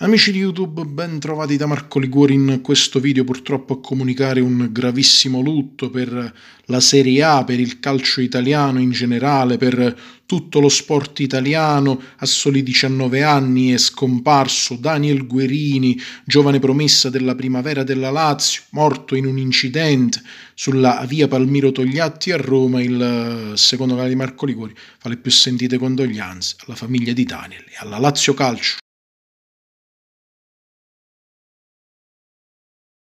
Amici di YouTube, ben trovati da Marco Liguori in questo video purtroppo a comunicare un gravissimo lutto per la Serie A, per il calcio italiano in generale, per tutto lo sport italiano. A soli 19 anni è scomparso Daniel Guerini, giovane promessa della primavera della Lazio, morto in un incidente sulla via Palmiro Togliatti a Roma. Il secondo canale di Marco Liguori fa le più sentite condoglianze alla famiglia di Daniel e alla Lazio Calcio.